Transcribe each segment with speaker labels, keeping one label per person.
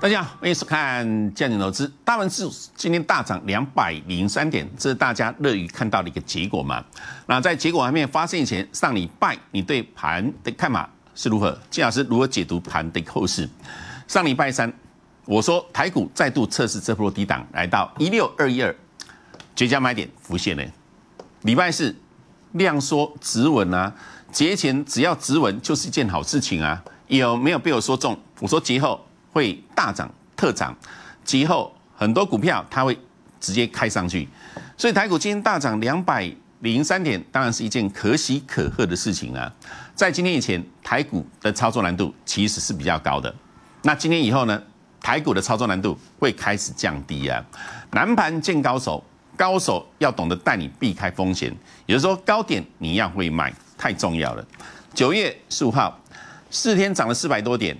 Speaker 1: 大家好，欢迎收看焦点投资。大盘是今天大涨两百零三点，这是大家乐于看到的一个结果嘛？那在结果还没发生以前，上礼拜你对盘的看法是如何？金老师如何解读盘的后市？上礼拜三我说台股再度测试这波低档，来到一六二一二，绝佳买点浮现了。礼拜四量缩止稳啊，节前只要止稳就是一件好事情啊，有没有被我说中？我说节后。会大涨特涨，其后很多股票它会直接开上去，所以台股今天大涨两百零三点，当然是一件可喜可贺的事情啊。在今天以前，台股的操作难度其实是比较高的，那今天以后呢，台股的操作难度会开始降低啊。南盘见高手，高手要懂得带你避开风险，也就是说高点你要会卖，太重要了。九月十五号四天涨了四百多点，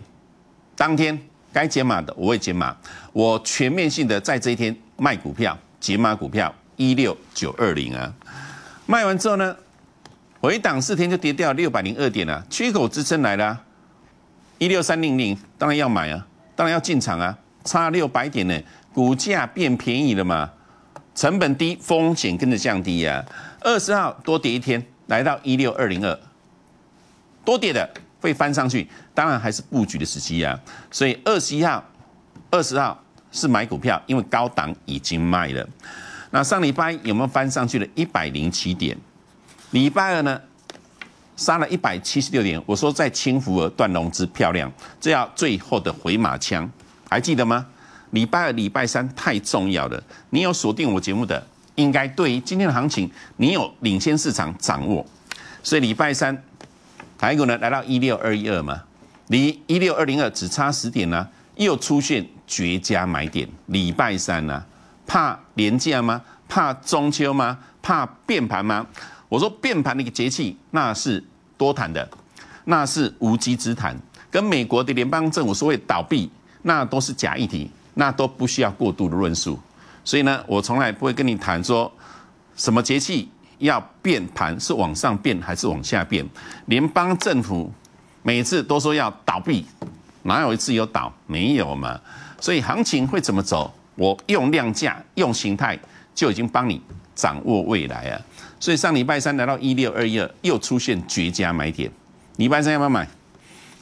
Speaker 1: 当天。该解码的我会解码，我全面性的在这一天卖股票解码股票一六九二零啊，卖完之后呢，回档四天就跌掉六百零二点了，缺口支撑来了，一六三零零当然要买啊，当然要进场啊，差六百点呢，股价变便宜了嘛，成本低风险跟着降低呀，二十号多跌一天来到一六二零二，多跌的。会翻上去，当然还是布局的时机啊。所以二十一号、二十号是买股票，因为高档已经卖了。那上礼拜有没有翻上去了一百零七点。礼拜二呢，杀了一百七十六点。我说在青浮额断融资漂亮，这要最后的回马枪，还记得吗？礼拜二、礼拜三太重要了。你有锁定我节目的，应该对于今天的行情，你有领先市场掌握。所以礼拜三。台股呢来到一六二一二嘛，离一六二零二只差十点呢，又出现绝佳买点。礼拜三呢，怕廉价吗？怕中秋吗？怕变盘吗？我说变盘的一个节气，那是多谈的，那是无稽之谈。跟美国的联邦政府所谓倒闭，那都是假议题，那都不需要过度的论述。所以呢，我从来不会跟你谈说什么节气。要变盘是往上变还是往下变？联邦政府每次都说要倒闭，哪有一次有倒？没有嘛！所以行情会怎么走？我用量价用形态就已经帮你掌握未来啊。所以上礼拜三来到一六二一二，又出现绝佳买点。礼拜三要不要买？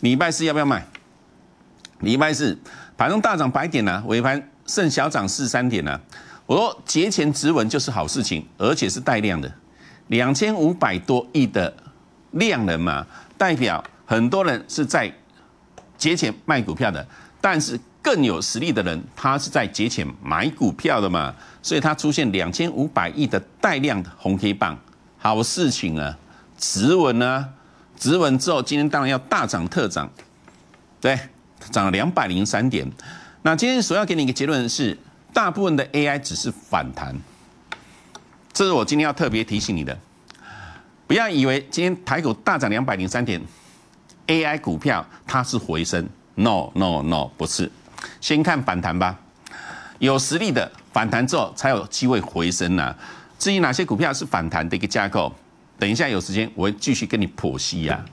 Speaker 1: 礼拜四要不要买？礼拜四盘中大涨百点啊，尾盘剩小涨四三点啊。我说节前止稳就是好事情，而且是带量的。两千五百多亿的量能嘛，代表很多人是在节前卖股票的，但是更有实力的人，他是在节前买股票的嘛，所以他出现两千五百亿的带量红黑棒，好事情啊！指纹啊，指纹之后，今天当然要大涨特涨，对，涨了两百零三点。那今天所要给你一个结论是，大部分的 AI 只是反弹。这是我今天要特别提醒你的，不要以为今天台股大涨两百零三点，AI 股票它是回升，no no no 不是，先看反弹吧，有实力的反弹之后才有机会回升呐。至于哪些股票是反弹的一个架构，等一下有时间我会继续跟你剖析呀。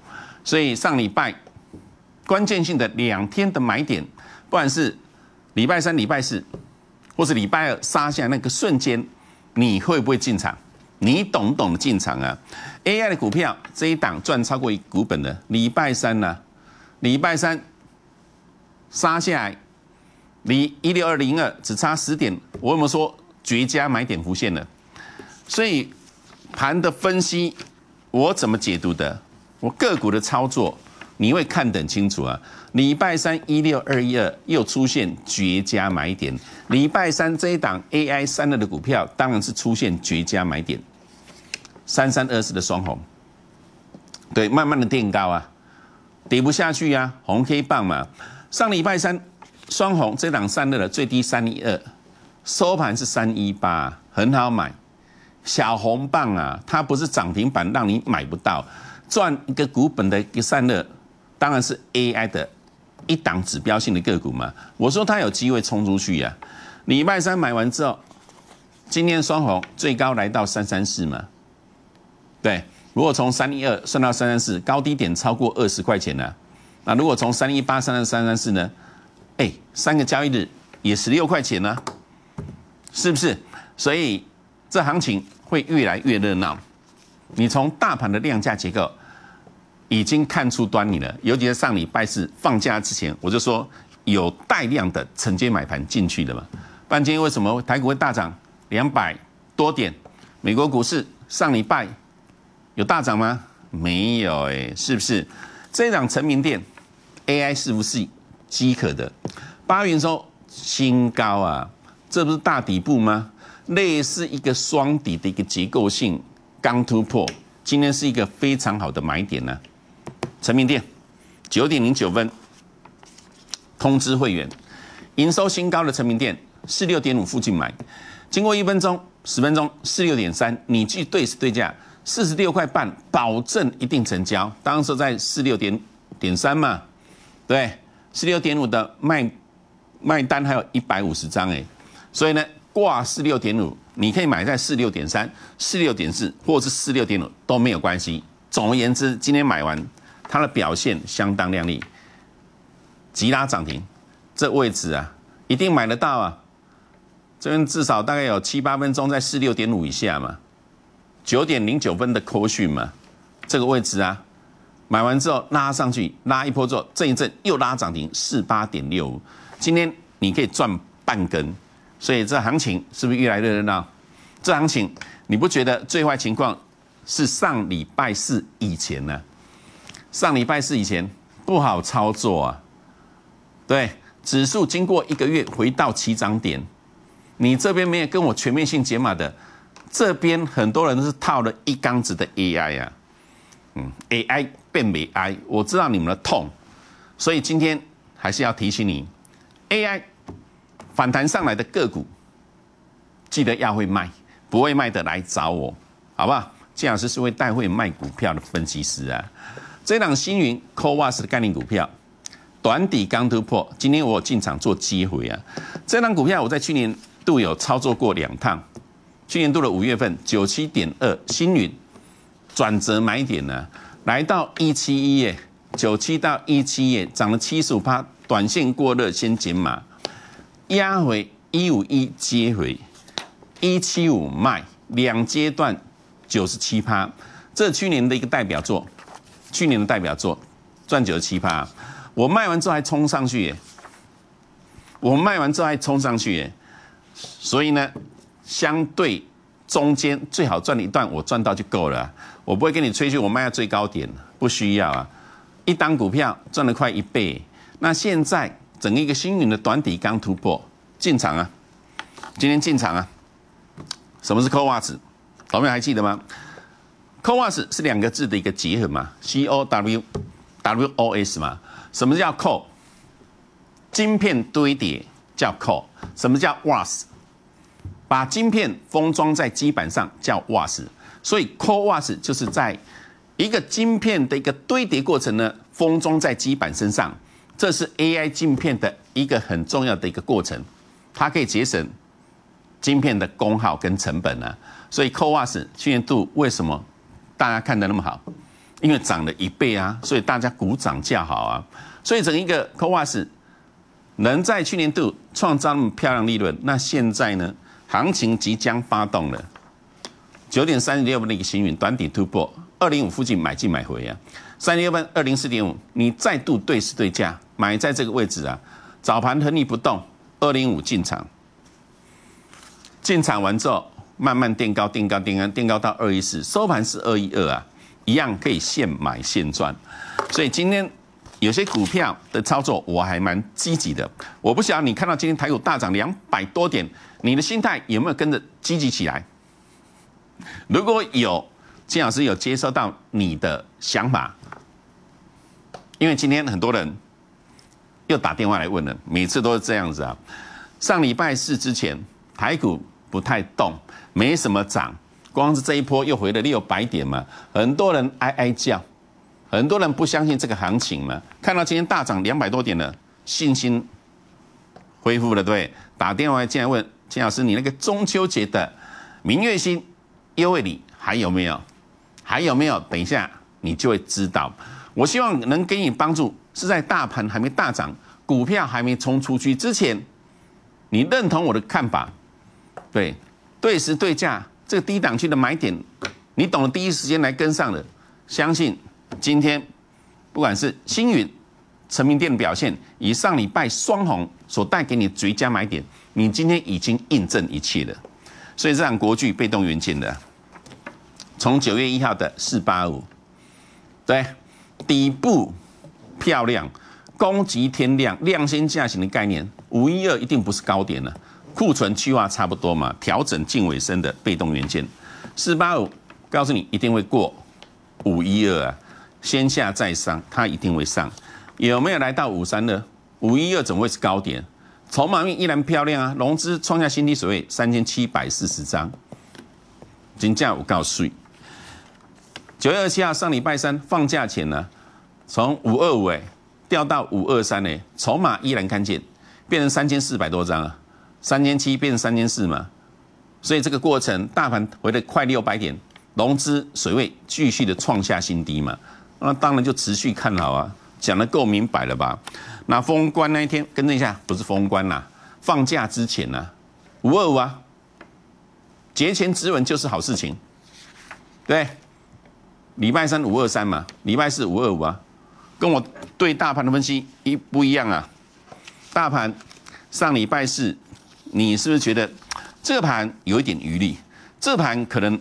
Speaker 1: 所以上礼拜关键性的两天的买点，不管是礼拜三、礼拜四，或是礼拜二杀下那个瞬间。你会不会进场？你懂不懂的进场啊？AI 的股票这一档赚超过一股本的，礼拜三呢？礼拜三杀下来，离一六二零二只差十点，我怎有说绝佳买点浮现了？所以盘的分析，我怎么解读的？我个股的操作，你会看得很清楚啊。礼拜三一六二一二又出现绝佳买点。礼拜三这一档 AI 散热的股票，当然是出现绝佳买点。三三二四的双红，对，慢慢的垫高啊，跌不下去呀，红黑棒嘛。上礼拜三双红，这档散热的最低三一二，收盘是三一八，很好买。小红棒啊，它不是涨停板，让你买不到。赚一个股本的一个散热，当然是 AI 的。一档指标性的个股嘛，我说它有机会冲出去呀。礼拜三买完之后，今天双红最高来到三三四嘛，对，如果从三一二算到三三四，高低点超过二十块钱了。那如果从三一八算到三三四呢？哎，三个交易日也十六块钱呢，是不是？所以这行情会越来越热闹。你从大盘的量价结构。已经看出端倪了，尤其是上礼拜四放假之前，我就说有大量的承接买盘进去的嘛。半天为什么台股会大涨两百多点？美国股市上礼拜有大涨吗？没有哎，是不是这一成名店 AI 是不是饥渴的？八元收新高啊，这不是大底部吗？类似一个双底的一个结构性刚突破，今天是一个非常好的买点呢。成明店，九点零九分，通知会员，营收新高的成明店，四六点五附近买。经过一分钟、十分钟，四六点三，你去对时对价，四十六块半，保证一定成交。当时在四六点点三嘛，对，四六点五的卖卖单还有一百五十张哎，所以呢，挂四六点五，你可以买在四六点三、四六点四，或是四六点五都没有关系。总而言之，今天买完。它的表现相当亮丽，急拉涨停，这位置啊，一定买得到啊！这边至少大概有七八分钟在四六点五以下嘛，九点零九分的 c 讯嘛，这个位置啊，买完之后拉上去，拉一波之后震一震，又拉涨停四八点六，今天你可以赚半根，所以这行情是不是越来越热闹？这行情你不觉得最坏情况是上礼拜四以前呢？上礼拜四以前不好操作啊，对指数经过一个月回到起涨点，你这边没有跟我全面性解码的，这边很多人是套了一缸子的 AI 啊，嗯，AI 变美 I，我知道你们的痛，所以今天还是要提醒你，AI 反弹上来的个股，记得要会卖，不会卖的来找我，好不好？季老师是会带会卖股票的分析师啊。这档星云 c o a s 的概念股票，短底刚突破，今天我进场做机会啊！这档股票我在去年度有操作过两趟。去年度的五月份，九七点二星云转折买点呢，来到一七一耶，九七到一七一，涨了七十五趴，短线过热先减码，压回一五一接回一七五卖，两阶段九十七趴，这去年的一个代表作。去年的代表作赚九十七趴，我卖完之后还冲上去，耶，我卖完之后还冲上去，耶。所以呢，相对中间最好赚的一段我赚到就够了，我不会跟你吹嘘我卖到最高点，不需要啊，一单股票赚了快一倍，那现在整一个星云的短底刚突破进场啊，今天进场啊，什么是扣袜子，老妹还记得吗？c o w s 是两个字的一个结合嘛？C-O-W-W-O-S 嘛？什么叫 Co？晶片堆叠叫 Co。什么叫 Was？把晶片封装在基板上叫 Was。所以 c o w s 就是在一个晶片的一个堆叠过程呢，封装在基板身上，这是 AI 晶片的一个很重要的一个过程，它可以节省晶片的功耗跟成本呢。所以 Co-WOS 度为什么？大家看的那么好，因为涨了一倍啊，所以大家鼓掌叫好啊。所以整一个 v a 斯能在去年度创造那么漂亮利润，那现在呢，行情即将发动了。九点三六分的一个行云短底突破二零五附近买进买回啊。三六分二零四点五，你再度对市对价买在这个位置啊。早盘横你不动，二零五进场，进场完之后。慢慢垫高，垫高，垫高，垫高到二一四，收盘是二一二啊，一样可以现买现赚。所以今天有些股票的操作我还蛮积极的。我不晓得你看到今天台股大涨两百多点，你的心态有没有跟着积极起来？如果有，金老师有接收到你的想法，因为今天很多人又打电话来问了，每次都是这样子啊。上礼拜四之前，台股。不太动，没什么涨，光是这一波又回了，六百点嘛，很多人哀哀叫，很多人不相信这个行情嘛。看到今天大涨两百多点的，信心恢复了，对？打电话进来问金老师，你那个中秋节的明月心优惠礼还有没有？还有没有？等一下你就会知道。我希望能给你帮助，是在大盘还没大涨，股票还没冲出去之前，你认同我的看法？对，对时对价，这个低档区的买点，你懂得第一时间来跟上的，相信今天不管是星云、成名店的表现，以上礼拜双红所带给你绝佳买点，你今天已经印证一切了。所以这场国剧被动元件的，从九月一号的四八五，对，底部漂亮，攻击天量，量先价行的概念，五一二一定不是高点了。库存去化差不多嘛？调整近尾声的被动元件，四八五告诉你一定会过五一二啊，先下再上，它一定会上。有没有来到五三呢？五一二么会是高点，筹码面依然漂亮啊。融资创下新低水位三千七百四十张，金价我告诉你，九月二十七号上礼拜三放假前呢，从五二五哎掉到五二三哎，筹码依然看见，变成三千四百多张啊。三千七变三千四嘛，所以这个过程大盘回了快六百点，融资水位继续的创下新低嘛，那当然就持续看好啊，讲的够明白了吧？那封关那一天，跟等一下，不是封关啦，放假之前啊，五二五啊，节前指纹就是好事情，对，礼拜三五二三嘛，礼拜四五二五啊，跟我对大盘的分析一不一样啊？大盘上礼拜四。你是不是觉得这盘有一点余力？这盘可能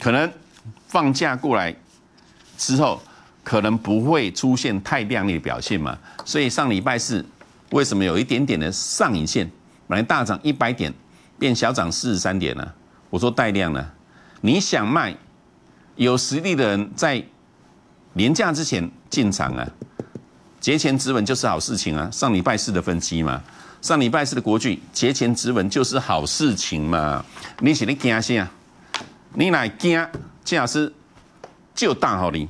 Speaker 1: 可能放假过来之后，可能不会出现太亮丽的表现嘛？所以上礼拜四为什么有一点点的上影线？本来大涨一百点，变小涨四十三点呢？我说带量呢？你想卖？有实力的人在年假之前进场啊？节前指稳就是好事情啊，上礼拜四的分析嘛，上礼拜四的国剧，节前指稳就是好事情嘛。你是你惊啥？你来惊，金老师就大好你，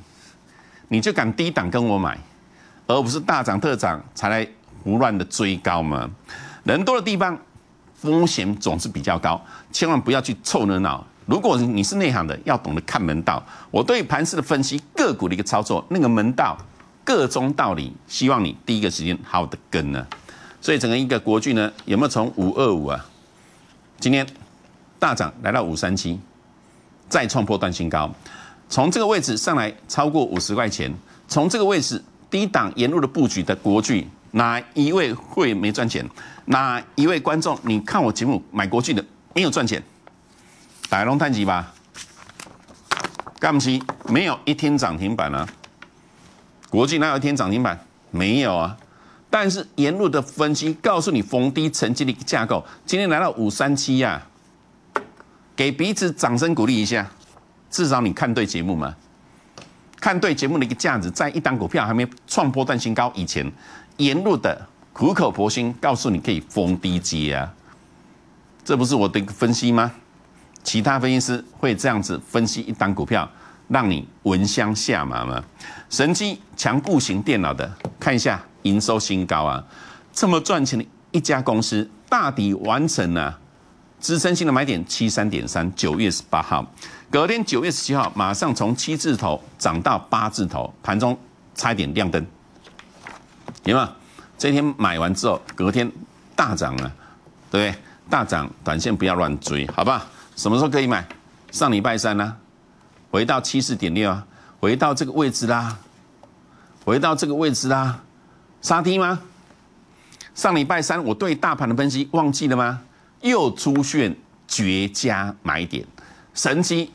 Speaker 1: 你就敢低档跟我买，而不是大涨特涨才来胡乱的追高嘛。人多的地方风险总是比较高，千万不要去凑热闹。如果你是内行的，要懂得看门道。我对盘市的分析，个股的一个操作，那个门道。个中道理，希望你第一个时间好的跟呢。所以整个一个国剧呢，有没有从五二五啊，今天大涨来到五三七，再创破段新高，从这个位置上来超过五十块钱，从这个位置低档沿路的布局的国剧，哪一位会没赚钱？哪一位观众？你看我节目买国剧的没有赚钱？百龙泰吉吧，干不起，没有一天涨停板啊。国际哪有一天涨停板？没有啊！但是沿路的分析告诉你，逢低承接的一个架构，今天来到五三七呀，给彼此掌声鼓励一下，至少你看对节目嘛，看对节目的一个价值，在一档股票还没创波段新高以前，沿路的苦口婆心告诉你可以逢低接啊，这不是我的分析吗？其他分析师会这样子分析一档股票。让你闻香下马吗？神机强固型电脑的，看一下营收新高啊！这么赚钱的一家公司，大抵完成了支撑性的买点七三点三，九月十八号，隔天九月十七号马上从七字头涨到八字头，盘中差一点亮灯，行吗？这天买完之后，隔天大涨啊，对不对？大涨，短线不要乱追，好吧？什么时候可以买？上礼拜三呢？回到七四点六啊，回到这个位置啦，回到这个位置啦，杀低吗？上礼拜三我对大盘的分析忘记了吗？又出现绝佳买点，神机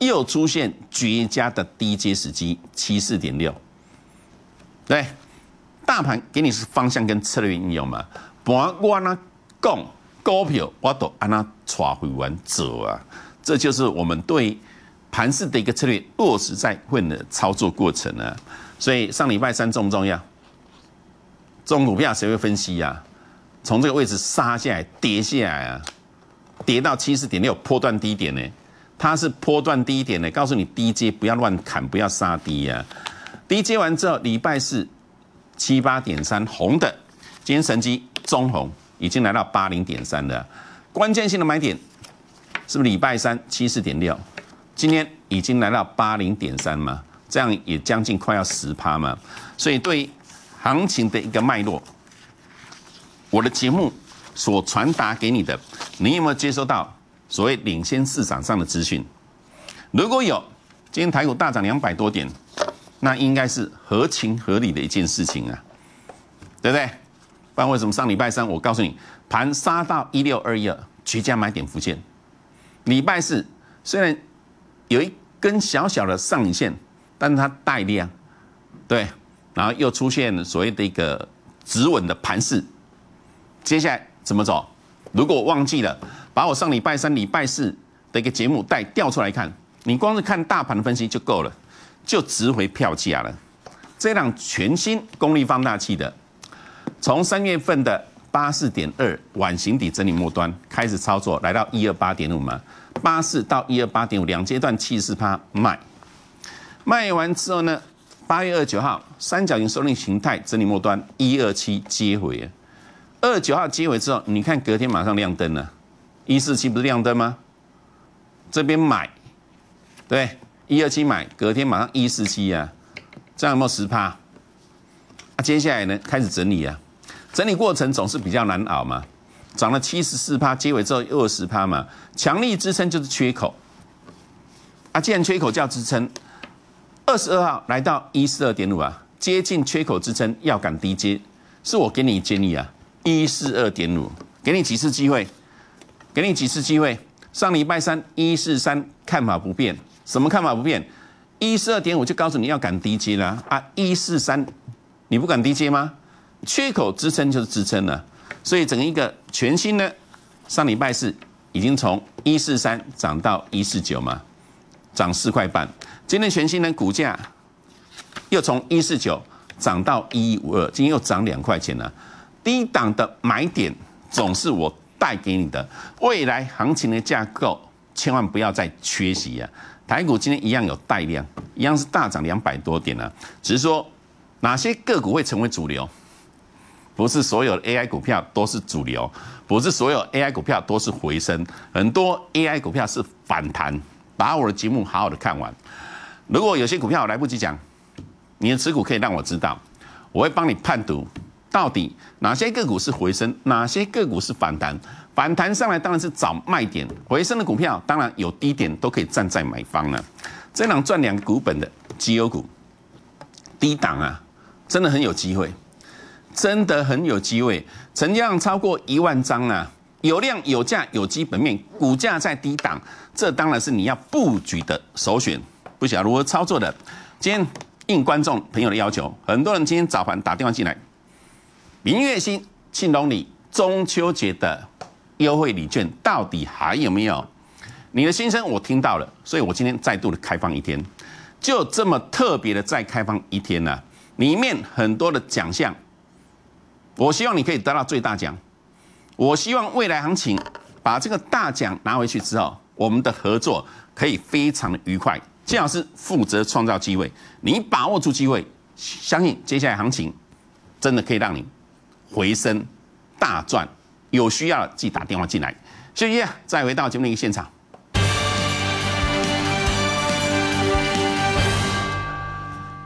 Speaker 1: 又出现绝佳的低阶时机，七四点六，对，大盘给你是方向跟策略应用嘛？我我呢，讲股票我都按它抓会完走啊，这就是我们对。盘式的一个策略落实在混的操作过程呢，所以上礼拜三重不重要？重股票谁会分析呀？从这个位置杀下来，跌下来啊，跌到七十点六，破断低点呢？它是破断低点呢，告诉你低 j 不要乱砍，不要杀低呀。低 j 完之后，礼拜四七八点三红的，今天神机中红，已经来到八零点三了，关键性的买点是不是礼拜三七四点六？今天已经来到八零点三嘛，这样也将近快要十趴嘛，所以对行情的一个脉络，我的节目所传达给你的，你有没有接收到所谓领先市场上的资讯？如果有，今天台股大涨两百多点，那应该是合情合理的一件事情啊，对不对？不然为什么上礼拜三我告诉你盘杀到一六二一二绝佳买点浮现，礼拜四虽然。有一根小小的上影线，但是它带量，对，然后又出现所谓的一个止稳的盘势，接下来怎么走？如果我忘记了，把我上礼拜三、礼拜四的一个节目带调出来看，你光是看大盘的分析就够了，就值回票价了。这辆全新功率放大器的，从三月份的八四点二晚形底整理末端开始操作，来到一二八点五嘛。八四到一二八点五两阶段七十四趴卖，卖完之后呢，八月二九号三角形收敛形态整理末端一二七接回，二九号接回之后，你看隔天马上亮灯了，一四七不是亮灯吗？这边买，对，一二七买，隔天马上一四七啊，这样有没有十趴？啊，接下来呢开始整理啊，整理过程总是比较难熬嘛。涨了七十四趴，结尾只有二十趴嘛？强力支撑就是缺口啊！既然缺口叫支撑，二十二号来到一四二点五啊，接近缺口支撑，要敢低接，是我给你建议啊！一四二点五，给你几次机会，给你几次机会。上礼拜三一四三，看法不变，什么看法不变？一四二点五就告诉你要敢低接了啊！一四三，你不敢低接吗？缺口支撑就是支撑了。所以整一个全新呢，上礼拜是已经从一四三涨到一四九嘛，涨四块半。今天全新的股价又从一四九涨到一五二，今天又涨两块钱了。低档的买点总是我带给你的，未来行情的架构千万不要再缺席啊！台股今天一样有带量，一样是大涨两百多点啊，只是说哪些个股会成为主流？不是所有的 AI 股票都是主流，不是所有 AI 股票都是回升，很多 AI 股票是反弹。把我的节目好好的看完。如果有些股票来不及讲，你的持股可以让我知道，我会帮你判读到底哪些个股是回升，哪些个股是反弹。反弹上来当然是找卖点，回升的股票当然有低点都可以站在买方了。这两赚两股本的绩优股，低档啊，真的很有机会。真的很有机会，成交量超过一万张啊！有量、有价、有基本面，股价在低档，这当然是你要布局的首选。不晓得如何操作的，今天应观众朋友的要求，很多人今天早盘打电话进来。明月心庆隆里中秋节的优惠礼券到底还有没有？你的心声我听到了，所以我今天再度的开放一天，就这么特别的再开放一天呢？里面很多的奖项。我希望你可以得到最大奖。我希望未来行情把这个大奖拿回去之后，我们的合作可以非常的愉快。金老师负责创造机会，你把握住机会，相信接下来行情真的可以让你回升大赚。有需要自己打电话进来。谢谢，再回到节目的一个现场。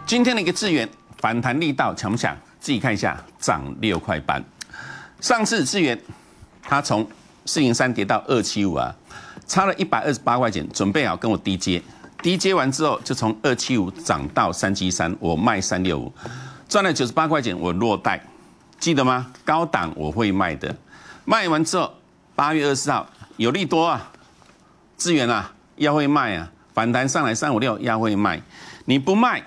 Speaker 1: 今天的一个资源反弹力道强不强？自己看一下，涨六块半。上次资源，它从四零三跌到二七五啊，差了一百二十八块钱。准备好跟我低接，低接完之后就从二七五涨到三七三，我卖三六五，赚了九十八块钱，我落袋。记得吗？高档我会卖的，卖完之后八月二十号，有利多啊，资源啊要会卖啊，反弹上来三五六要会卖，你不卖。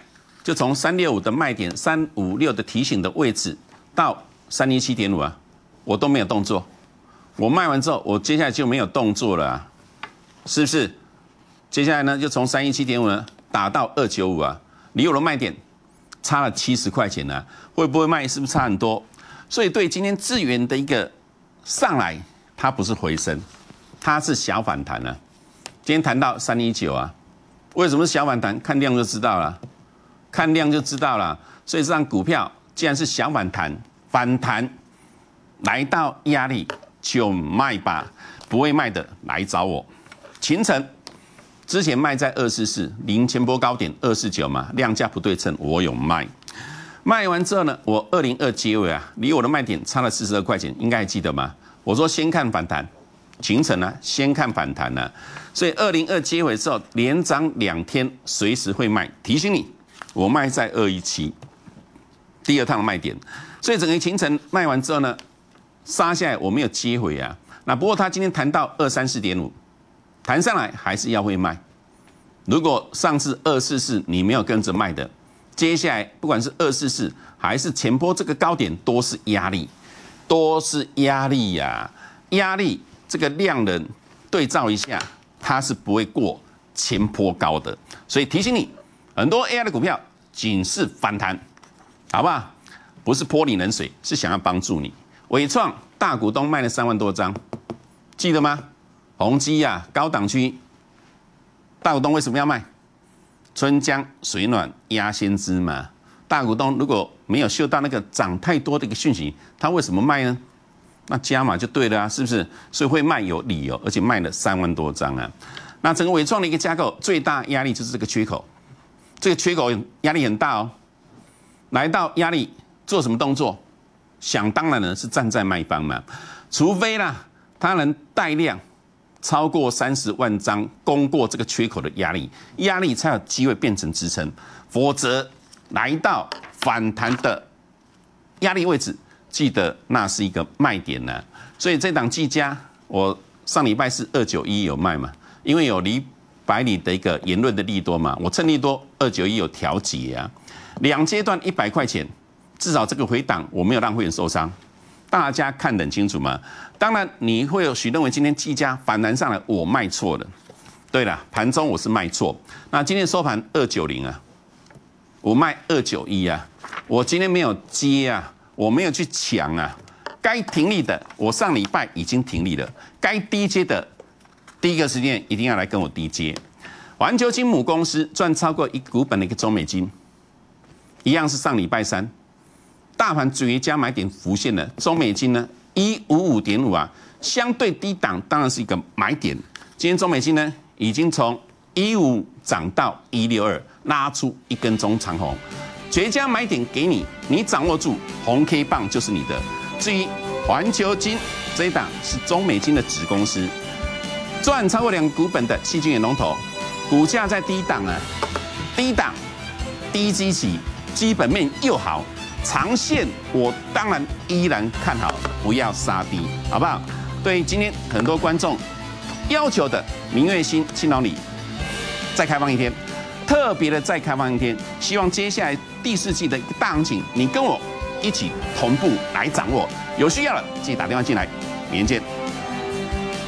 Speaker 1: 就从三六五的卖点，三五六的提醒的位置到三一七点五啊，我都没有动作。我卖完之后，我接下来就没有动作了啊，是不是？接下来呢，就从三一七点五打到二九五啊，你有的卖点，差了七十块钱啊，会不会卖？是不是差很多？所以对今天资源的一个上来，它不是回升，它是小反弹啊。今天谈到三一九啊，为什么小反弹？看量就知道了。看量就知道了，所以这张股票既然是小反弹，反弹来到压力就卖吧。不会卖的来找我。秦城之前卖在二四四，零前波高点二四九嘛，量价不对称，我有卖。卖完之后呢，我二零二结尾啊，离我的卖点差了四十二块钱，应该还记得吗？我说先看反弹，秦城呢先看反弹呢，所以二零二结尾之后连涨两天，随时会卖，提醒你。我卖在二一七，第二趟卖点，所以整个行程卖完之后呢，杀下来我没有接回啊。那不过他今天谈到二三四点五，谈上来还是要会卖。如果上次二四四你没有跟着卖的，接下来不管是二四四还是前波这个高点，多是压力，多是压力呀，压力这个量的对照一下，它是不会过前波高的。所以提醒你，很多 AI 的股票。警示反弹，好不好？不是泼你冷水，是想要帮助你。伟创大股东卖了三万多张，记得吗？宏基呀，高档区大股东为什么要卖？春江水暖鸭先知嘛。大股东如果没有嗅到那个涨太多的一个讯息，他为什么卖呢？那加码就对了啊，是不是？所以会卖有理由，而且卖了三万多张啊。那整个伟创的一个架构，最大压力就是这个缺口。这个缺口压力很大哦，来到压力做什么动作？想当然呢，是站在卖方嘛。除非啦，它能带量超过三十万张攻过这个缺口的压力，压力才有机会变成支撑。否则来到反弹的压力位置，记得那是一个卖点呢。所以这档技嘉，我上礼拜是二九一有卖嘛，因为有离。百里的一个言论的利多嘛，我趁利多二九一有调节啊，两阶段一百块钱，至少这个回档我没有让会员受伤，大家看得很清楚吗？当然你会有许认为今天技嘉反弹上来我卖错了，对了，盘中我是卖错，那今天收盘二九零啊，我卖二九一啊，我今天没有接啊，我没有去抢啊，该停利的我上礼拜已经停利了，该低接的。第一个时间一定要来跟我低接，环球金母公司赚超过一股本的一个中美金，一样是上礼拜三，大盘绝佳买点浮现了，中美金呢一五五点五啊，相对低档当然是一个买点，今天中美金呢已经从一五涨到一六二，拉出一根中长红，绝佳买点给你，你掌握住红 K 棒就是你的，至于环球金这一档是中美金的子公司。赚超过两股本的细菌眼龙头，股价在低档啊，低档，低基企，基本面又好，长线我当然依然看好，不要杀低，好不好？对今天很多观众要求的，明月新、青岛里再开放一天，特别的再开放一天，希望接下来第四季的大行情，你跟我一起同步来掌握，有需要的记得打电话进来，明天见。